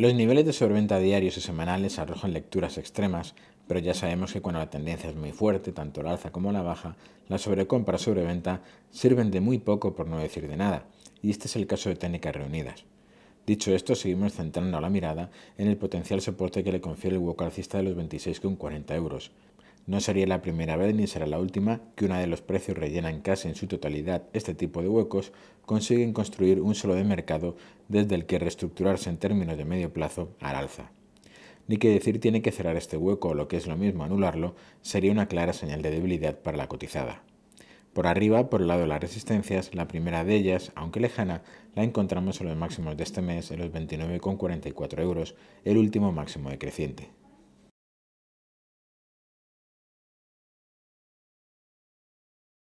Los niveles de sobreventa diarios y semanales arrojan lecturas extremas, pero ya sabemos que cuando la tendencia es muy fuerte, tanto la alza como la baja, la sobrecompra sobreventa sirven de muy poco por no decir de nada, y este es el caso de técnicas reunidas. Dicho esto, seguimos centrando la mirada en el potencial soporte que le confiere el hueco alcista de los 26,40 euros. No sería la primera vez ni será la última que una de los precios rellenan casi en su totalidad este tipo de huecos consiguen construir un solo de mercado desde el que reestructurarse en términos de medio plazo al alza. Ni que decir tiene que cerrar este hueco o lo que es lo mismo anularlo sería una clara señal de debilidad para la cotizada. Por arriba, por el lado de las resistencias, la primera de ellas, aunque lejana, la encontramos en los máximos de este mes en los 29,44 euros, el último máximo decreciente.